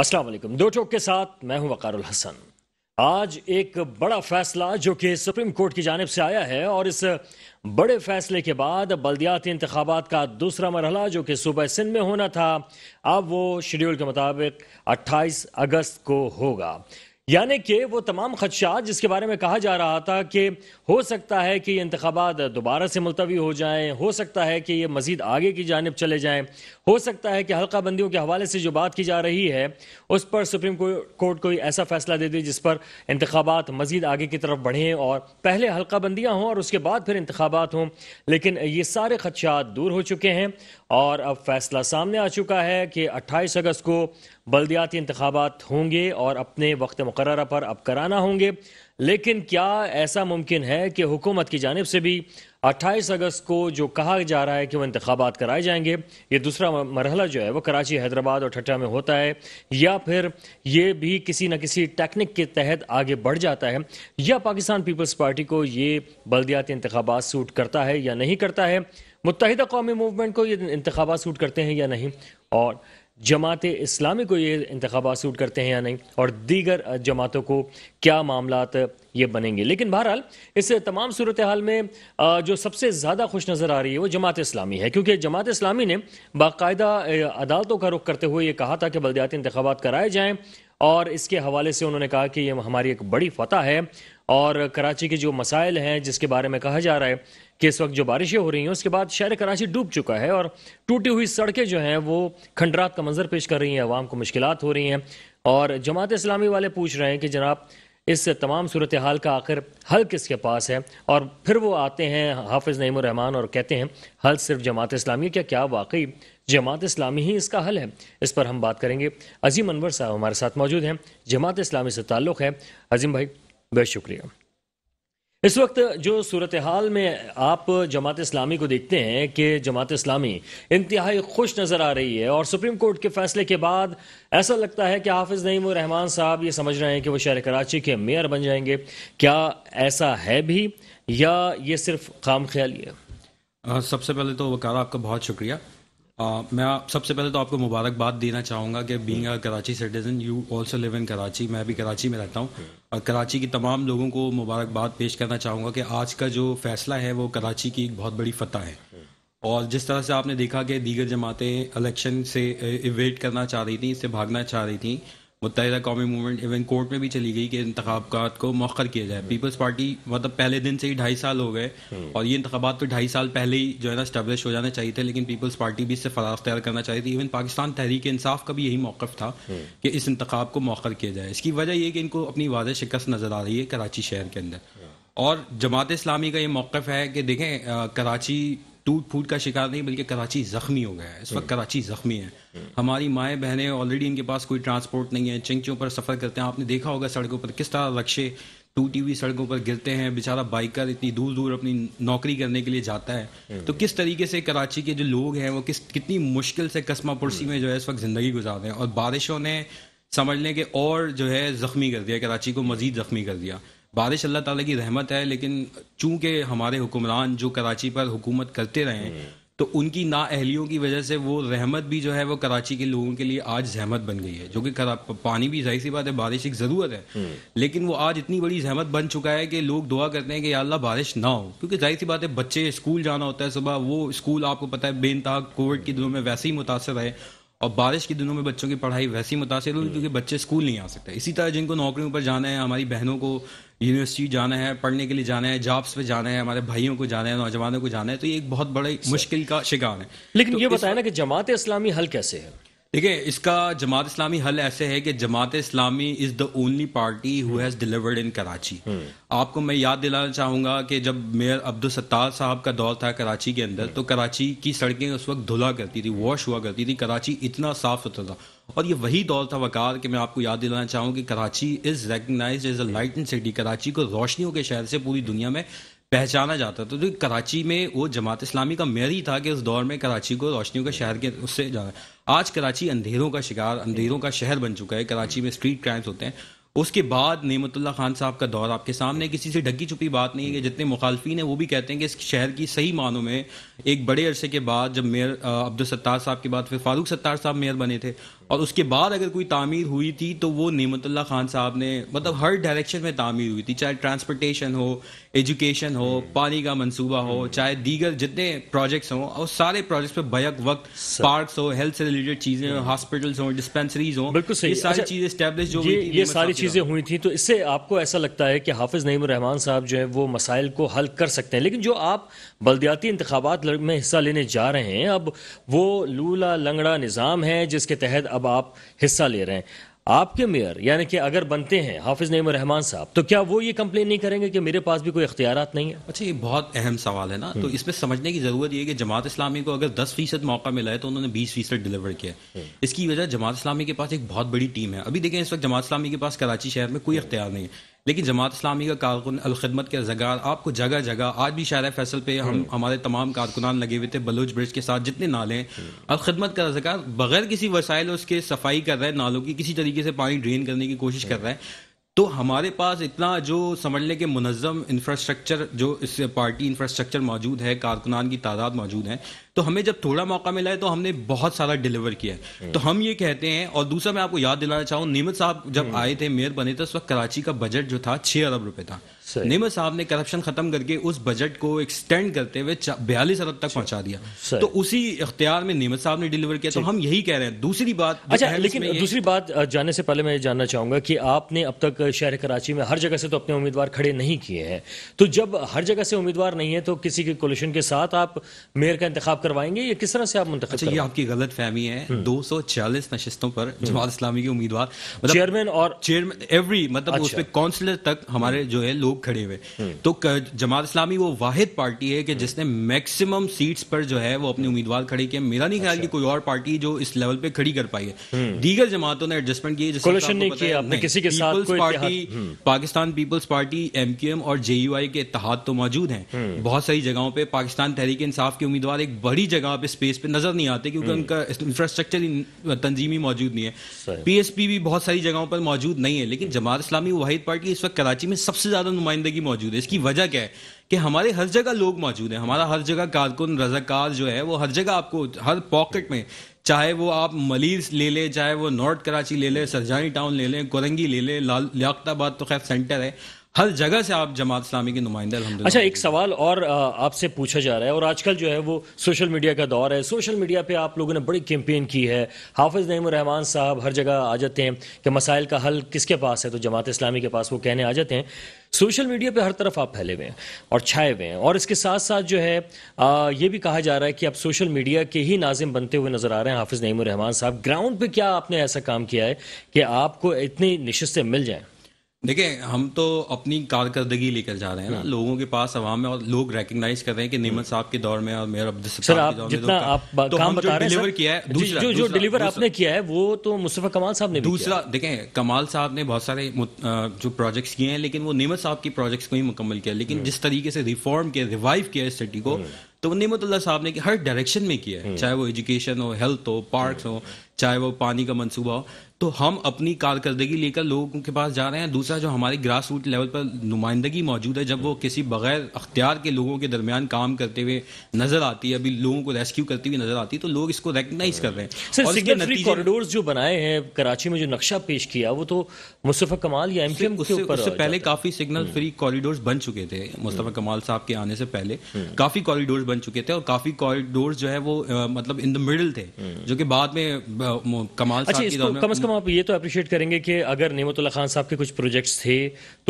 अस्सलाम वालेकुम दो टोक के साथ मैं हूं वकारुल हसन आज एक बड़ा फैसला जो कि सुप्रीम कोर्ट की जानब से आया है और इस बड़े फैसले के बाद बल्दियाती इंतबात का दूसरा मरहला जो कि सूबह सिंध में होना था अब वो शेड्यूल के मुताबिक 28 अगस्त को होगा यानी कि वो तमाम खदशात जिसके बारे में कहा जा रहा था कि हो सकता है कि ये इंतबात दोबारा से मुलतवी हो जाएँ हो सकता है कि ये मजीद आगे की जानब चले जाएँ हो सकता है कि हल्का बंदियों के हवाले से जो बात की जा रही है उस पर सुप्रीम कोर्ट कोई ऐसा फैसला दे दे जिस पर इंतबात मजीद आगे की तरफ बढ़ें और पहले हल्का बंदियाँ हों और उसके बाद फिर इंतबात हों लेकिन ये सारे खदशात दूर हो चुके हैं और अब फैसला सामने आ चुका है कि अट्ठाईस अगस्त को बलदियाती इंतबात होंगे और अपने वक्त मुकर मुकर्रा पर अब कराना होंगे लेकिन क्या ऐसा मुमकिन है कि हुकूमत की जानब से भी 28 अगस्त को जो कहा जा रहा है कि वह इंतबात कराए जाएंगे ये दूसरा मरहला जो है वो कराची हैदराबाद और ठट्टा में होता है या फिर ये भी किसी न किसी टेक्निक के तहत आगे बढ़ जाता है या पाकिस्तान पीपल्स पार्टी को ये बल्दियाती इंतबात सूट करता है या नहीं करता है मुतहदा कौमी मूवमेंट को ये इंतबात सूट करते हैं या नहीं और जमात इस्लामी को ये इंतबा सूट करते हैं या नहीं और दीगर जमातों को क्या मामला ये बनेंगे लेकिन बहरहाल इस तमाम सूरत हाल में जो सबसे ज़्यादा खुश नज़र आ रही है वो जमात इस्लामी है क्योंकि जमात इस्लामी ने बाकायदा अदालतों का रुख करते हुए ये कहा था कि बलदियाती इंतबात कराए जाएँ और इसके हवाले से उन्होंने कहा कि ये हमारी एक बड़ी फतह है और कराची के जो मसाइल हैं जिसके बारे में कहा जा रहा है कि इस वक्त जो बारिशें हो रही हैं उसके बाद शहर कराची डूब चुका है और टूटी हुई सड़कें जो हैं वो खंडरात का मंजर पेश कर रही हैं आवाम को मुश्किल हो रही हैं और जमात इस्लामी वाले पूछ रहे हैं कि जनाब इस तमाम सूरत हाल का आखिर हल किसके पास है और फिर वो आते हैं हाफिज़ नईमान और कहते हैं हल सिर्फ जमात इस्लामी क्या क्या वाकई जमात इस्लामी ही इसका हल है इस पर हम बात करेंगे अजीम अनवर साहब हमारे साथ मौजूद हैं जमात इस्लामी से ताल्लुक़ है अजीम भाई बहुत शुक्रिया इस वक्त जो सूरत हाल में आप जमात इस्लामी को देखते हैं कि जमात इस्लामी इंतहाई खुश नज़र आ रही है और सुप्रीम कोर्ट के फैसले के बाद ऐसा लगता है कि हाफिज़ नईम रहमान साहब ये समझ रहे हैं कि वो शहर कराची के मेयर बन जाएंगे क्या ऐसा है भी या ये सिर्फ खाम ख्याली है सबसे पहले तो वकार आपका बहुत शुक्रिया आ, मैं आप सबसे पहले तो आपको मुबारकबाद देना चाहूँगा कि being a Karachi citizen you also live in Karachi मैं भी कराची में रहता हूँ और कराची की तमाम लोगों को मुबारकबाद पेश करना चाहूँगा कि आज का जो फैसला है वो कराची की एक बहुत बड़ी फतह है और जिस तरह से आपने देखा कि दीगर जमातें इलेक्शन से वेट करना चाह रही थी इससे भागना चाह रही थी मुतहदा कौमी मूवमेंट इवन कोर्ट में भी चली गई कि इंतबात को मौखर किया जाए पीपल्स पार्टी मतलब पहले दिन से ही ढाई साल हो गए हम्म। और ये इंतबात तो ढाई साल पहले ही जो है ना स्टैब्लिश हो जाने चाहिए थे लेकिन पीपल्स पार्टी भी इससे फराज तैयार करना चाहिए थी इवन पाकिस्तान तहरीक इंसाफ का भी यही मौक़ था हम्म। कि इस इंतबाब को मौखर किया जाए इसकी वजह यह कि इनको अपनी वाद शिकस्त नज़र आ रही है कराची शहर के अंदर हम्म। और जमात इस्लामी का ये मौक़ है कि देखें कराची टूट फूट का शिकार नहीं बल्कि कराची ज़ख्मी हो गया है इस वक्त हम्म। कराची ज़ख्मी है हम्म। हमारी माएँ बहनें ऑलरेडी इनके पास कोई ट्रांसपोर्ट नहीं है चिंचों पर सफ़र करते हैं आपने देखा होगा सड़कों पर किस तरह रक्शे टूटी हुई सड़कों पर गिरते हैं बेचारा बाइकर इतनी दूर दूर अपनी नौकरी करने के लिए जाता है हम्म। तो किस तरीके से कराची के जो लोग हैं वो किस कितनी मुश्किल से कस्मा पुरसी में जो है इस वक्त ज़िंदगी गुजार रहे हैं और बारिशों ने समझ लें कि और जो है ज़ख्मी कर दिया कराची को मज़ीद ज़ख्मी कर दिया बारिश अल्लाह ताला की रहमत है लेकिन चूंकि हमारे हुक्मरान जो कराची पर हुकूमत करते रहे तो उनकी अहलियों की वजह से वो रहमत भी जो है वो कराची के लोगों के लिए आज जहमत बन गई है जो कि पानी भी जाहिर सी बात है बारिश एक ज़रूरत है हम्म। लेकिन वो आज इतनी बड़ी जहमत बन चुका है कि लोग दुआ करते हैं कि अल्लाह बारिश ना हो क्योंकि जाहिर सी बात है बच्चे स्कूल जाना होता है सुबह वो स्कूल आपको पता है बेनताक कोविड के दिनों में वैसे ही मुतासर है और बारिश के दिनों में बच्चों की पढ़ाई वैसी मुतासर होगी क्योंकि बच्चे स्कूल नहीं आ सकते इसी तरह जिनको नौकरियों पर जाना है हमारी बहनों को यूनिवर्सिटी जाना है पढ़ने के लिए जाना है जॉब्स पे जाना है हमारे भाइयों को जाना है नौजवानों को जाना है तो ये एक बहुत बड़ी मुश्किल का शिकार है लेकिन तो ये बताया ना कि जमात इस्लामी हल कैसे है देखिए इसका जमात इस्लामी हल ऐसे है कि Jamaat Islami is the only party who has delivered in Karachi आपको मैं याद दिलाना चाहूँगा कि जब मेयर अब्दुल सत्तार साहब का दौर था कराची के अंदर हम्म। तो कराची की सड़कें उस वक्त धुला करती थी वॉश हुआ करती थी कराची इतना साफ सुथरा था और ये वही दौर था वकार कि मैं आपको याद दिलाना चाहूँ कि Karachi is recognise as a light city Karachi को रोशनियों के शहर से पूरी दुनिया में पहचाना जाता था तो कराची में वो जमात इस्लामी का मेयर ही था कि उस दौर में कराची को रोशनियों का शहर के उससे जाना आज कराची अंधेरों का शिकार अंधेरों का शहर बन चुका है कराची में स्ट्रीट क्राइम्स होते हैं उसके बाद नेमतुल्ला खान साहब का दौर आपके सामने किसी से ढकी छुपी बात नहीं है कि जितने मुखालफी हैं वो भी कहते हैं कि इस शहर की सही मानों में एक बड़े अरसे के बाद जब मेयर अब्दुल सत्तार साहब के बाद फिर फारूक सत्तार साहब मेयर बने थे और उसके बाद अगर कोई तामीर हुई थी तो वो नेमतुल्ला खान साहब ने मतलब हर डायरेक्शन में तामीर हुई थी चाहे ट्रांसपोर्टेशन हो एजुकेशन हो हम्म। पानी का मंसूबा हो हम्म। चाहे दीगर जितने प्रोजेक्ट्स हों और सारे प्रोजेक्ट्स पे भयक वक्त पार्क्स हो हेल्थ से रिलेटेड चीज़ें हॉस्पिटल्स हों डिस्पेंसरीज हों बिल्कुल सही ये सारी चीज़ें स्टेब्लिश हो ये, ये सारी चीज़ें हुई थी तो इससे आपको ऐसा लगता है कि हाफिज़ नईम रहमान साहब जो है वो मसाइल को हल कर सकते हैं लेकिन जो आप बल्दियाती इंतबात में हिस्सा लेने जा रहे हैं अब वो लूला लंगड़ा निज़ाम है जिसके तहत अब अब आप हिस्सा ले रहे हैं आपके मेयर यानी कि अगर बनते हैं हाफिज नईम रहमान साहब तो क्या वो ये कंप्लेन नहीं करेंगे कि मेरे पास भी कोई अख्तियार नहीं है अच्छा ये बहुत अहम सवाल है ना तो हम्म। इसमें समझने की ज़रूरत ये कि जमात इस्लामी को अगर दस फीसद मौका मिला है तो उन्होंने बीस फीसद डिलीवर किया हम्म। इसकी वजह जमात इस्लामी के पास एक बहुत बड़ी टीम है अभी देखें इस वक्त जमात इस्लामी के पास कराची शहर में कोई हम्म। अख्तियार नहीं है लेकिन जमात इस्लामी का कारकुन अलखदमत के जगार आपको जगह जगह आज भी शायर फैसल पे हम हम्म। हमारे तमाम कारकुनान लगे हुए थे बलूच ब्रिज के साथ जितने नाले हैं अलखदमत का जगार बगैर किसी वसाइल उसके सफाई कर रहे हैं नालों की किसी तरीके से पानी ड्रेन करने की कोशिश कर रहा है तो हमारे पास इतना जो समझ लें कि मुनज़म इंफ्रास्ट्रक्चर जो इस पार्टी इंफ्रास्ट्रक्चर मौजूद है कारकुनान की तादाद मौजूद है तो हमें जब थोड़ा मौका मिला है तो हमने बहुत सारा डिलीवर किया है तो हम ये कहते हैं और दूसरा मैं आपको याद दिलाना चाहूँ नीमत साहब जब हम्म। आए थे मेयर बने थे उस वक्त कराची का बजट जो था छः अरब रुपये था निमर साहब ने करप्शन खत्म करके उस बजट को एक्सटेंड करते हुए बयालीस अरब तक पहुंचा दिया तो उसी अख्तियार में नीमत साहब ने डिलीवर किया तो हम यही कह रहे हैं दूसरी बात अच्छा लेकिन दूसरी बात जाने से पहले मैं जानना चाहूंगा कि आपने अब तक शहर कराची में हर जगह से तो अपने उम्मीदवार खड़े नहीं किए हैं तो जब हर जगह से उम्मीदवार नहीं है तो किसी के कोलिशन के साथ आप मेयर का इंतख्या करवाएंगे या किस तरह से आप मुंतखब अच्छा ये आपकी गलत फहमी है हम्म। दो सौ चालीस नशस्तों पर हम्म। जमात इस्लामी के उम्मीदवार चेयरमैन मतलब और चेयरमैन एवरी मतलब अच्छा। उस पर तक हमारे जो है लोग खड़े हुए हम्म। तो जमात इस्लामी वो वाहिद पार्टी है कि जिसने मैक्सिमम सीट्स पर जो है वो अपने उम्मीदवार खड़े किए मेरा नहीं ख्याल कि अच्छा। कोई और पार्टी जो इस लेवल पे खड़ी कर पाई है हम्म। दीगर जमातों ने एडजस्टमेंट किए किसी के साथ पार्टी हम्म। पाकिस्तान पीपल्स पार्टी एम और जेयूआई के इतिहाद तो मौजूद है बहुत सारी जगहों पर पाकिस्तान तहरीक इंसाफ के उम्मीदवार एक बड़ी जगह पे स्पेस पे नजर नहीं आते क्योंकि उनका इंफ्रास्ट्रक्चर तंजीमी मौजूद नहीं है पी भी बहुत सारी जगहों पर मौजूद नहीं है लेकिन जमात इस्लामी वाहिद पार्टी इस वक्त कराची में सबसे ज्यादा नुमाइंद नुमाइंदगी मौजूद है इसकी वजह क्या है कि हमारे हर जगह लोग मौजूद हैं हमारा हर जगह कारकुन रजाकार जो है वो हर जगह आपको हर पॉकेट में चाहे वो आप मलिर ले लें चाहे वो नॉर्थ कराची ले लें सरजानी टाउन ले लें कोरंगी ले लें लाल लियाताबाद तो खैर सेंटर है हर जगह से आप जमात इस्लामी के नुमाइंदे अच्छा एक सवाल और आपसे पूछा जा रहा है और आजकल जो है वो सोशल मीडिया का दौर है सोशल मीडिया पे आप लोगों ने बड़ी कैंपेन की है हाफिज़ रहमान साहब हर जगह आ जाते हैं कि मसाइल का हल किसके पास है तो जमात इस्लामी के पास वो कहने आ जाते हैं सोशल मीडिया पे हर तरफ आप फैले हुए हैं और छाए हुए हैं और इसके साथ साथ जो है आ, ये भी कहा जा रहा है कि आप सोशल मीडिया के ही नाजिम बनते हुए नज़र आ रहे हैं हाफिज़ नईमरहमान साहब ग्राउंड पे क्या आपने ऐसा काम किया है कि आपको इतनी नशस्तें मिल जाएं देखिए हम तो अपनी कारकर्दगी लेकर जा रहे हैं ना हम्म। लोगों के पास आवाम में और लोग रिकग्नाइज कर रहे हैं कि हम्म। नेमत साहब के दौर में और मेयर सर आप जितना आप तो काम बता रहे हैं किया है दूसरा जो जो डिलीवर आपने किया है वो तो मुस्तफ़ा कमाल साहब ने दूसरा देखें कमाल साहब ने बहुत सारे जो प्रोजेक्ट्स किए हैं लेकिन वो नेमत साहब की प्रोजेक्ट्स को ही मुकम्मल किया लेकिन हम्म। जिस तरीके से रिफॉर्म किया रिवाइव किया इस सिटी को तो नियमतुल्ला साहब ने हर डायरेक्शन में किया है हम्म। चाहे वो एजुकेशन हो हेल्थ हो पार्क हो चाहे वो पानी का मंसूबा हो तो हम अपनी कारकर्दगी लेकर लोगों के पास जा रहे हैं दूसरा जो हमारी ग्रास रूट लेवल पर नुमाइंदगी मौजूद है जब वो किसी बगैर अख्तियार के लोगों के दरमियान काम करते हुए नजर आती है अभी लोगों को रेस्क्यू करती हुई नजर आती है तो लोग इसको रिकग्नाइज कर रहे हैं सर कॉरिडोर जो बनाए हैं कराची में जो नक्शा पेश किया वो तो मुस्तफ़ा कमाल या एम के उससे पहले काफ़ी सिग्नल फ्री कॉरिडोर बन चुके थे मुस्तफ़ा हम्म। कमाल साहब के आने से पहले हम्म। काफ़ी कॉरिडोर बन चुके थे और काफी कॉरिडोर जो है वो आ, मतलब इन द मिडिल थे हम्म। जो कि बाद में कमाल अच्छा इसको कम से कम आप ये तो अप्रिशिएट करेंगे कि अगर नेमतुल्ला खान साहब के कुछ प्रोजेक्ट्स थे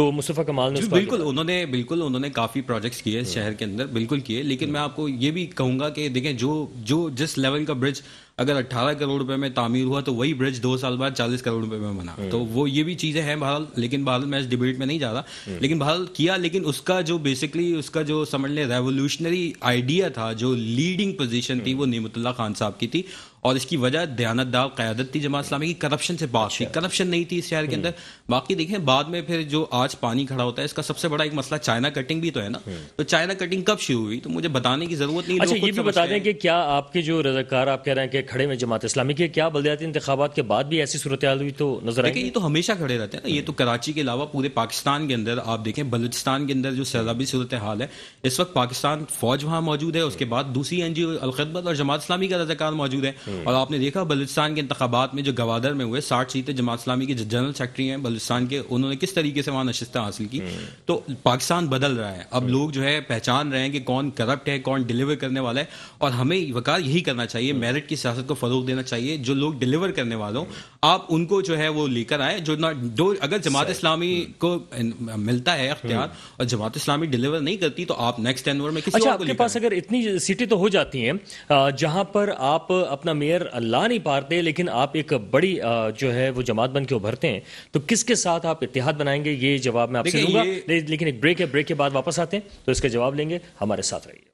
तो मुस्तफ़ा कमाल ने बिल्कुल उन्होंने बिल्कुल उन्होंने काफी प्रोजेक्ट्स किए हम्म। शहर के अंदर बिल्कुल किए लेकिन मैं हम्म। आपको ये भी कहूंगा कि देखें जो जो जिस लेवल का ब्रिज अगर 18 करोड़ रुपए में तामीर हुआ तो वही ब्रिज दो साल बाद 40 करोड़ रुपए में बना तो वो ये भी चीज़ें हैं बहाल लेकिन बहाल मैं इस डिबेट में नहीं जा रहा हम्म। लेकिन बहाल किया लेकिन उसका जो बेसिकली उसका जो समझ लें रेवोल्यूशनरी आइडिया था जो लीडिंग पोजिशन थी हम्म। वो नियमतुल्ला खान साहब की थी और इसकी वजह दयानतदार क्यादत थी जमात इस्लामी की करप्शन से बात थी करप्शन अच्छा। नहीं थी इस शहर के हम्म। अंदर बाकी देखें बाद में फिर जो आज पानी खड़ा होता है इसका सबसे बड़ा एक मसला चाइना कटिंग भी तो है ना हम्म। तो चाइना कटिंग कब शुरू हुई तो मुझे बताने की जरूरत नहीं अच्छा ये भी बता दें कि क्या आपके जो रजाकार आप कह रहे हैं कि खड़े में जमात इस्लामी के क्या बल्दिया इंतबात के बाद भी ऐसी सूरत हुई तो नजर आई ये तो हमेशा खड़े रहते हैं ना ये तो कराची के अलावा पूरे पाकिस्तान के अंदर आप देखें बलुचिस्तान के अंदर जो सैलाबी सूरत हाल है इस वक्त पाकिस्तान फौज वहाँ मौजूद है उसके बाद दूसरी एन जी अलखदबत और जमात इस्लामी का रजाकार मौजूद है हम्म। और आपने देखा बलूचिस्तान के इंतबात में जो गवादर में हुए साठ सीटें जमात इस्लामी के जनरल सेक्रेटरी हैं बलूचिस्तान के उन्होंने किस तरीके से वहाँ नशस्तें हासिल की हम्म। तो पाकिस्तान बदल रहा है अब हम्म। लोग जो है पहचान रहे हैं कि कौन करप्ट है कौन डिलीवर करने वाला है और हमें वकार यही करना चाहिए मेरिट की सियासत को फरोग देना चाहिए जो लोग डिलीवर करने वालों आप उनको जो है वो लेकर आए जो ना जो अगर जमात इस्लामी को मिलता है अख्तियार और जमात इस्लामी डिलीवर नहीं करती तो आप नेक्स्ट टेन में किसी अच्छा, और को आपके पास अगर इतनी सीटें तो हो जाती हैं जहां पर आप अपना मेयर ला नहीं पाते लेकिन आप एक बड़ी जो है वो जमात बन के उभरते हैं तो किसके साथ आप इतिहाद बनाएंगे ये जवाब मैं आपसे लूंगा लेकिन एक ब्रेक है ब्रेक के बाद वापस आते हैं तो इसका जवाब लेंगे हमारे साथ रहिए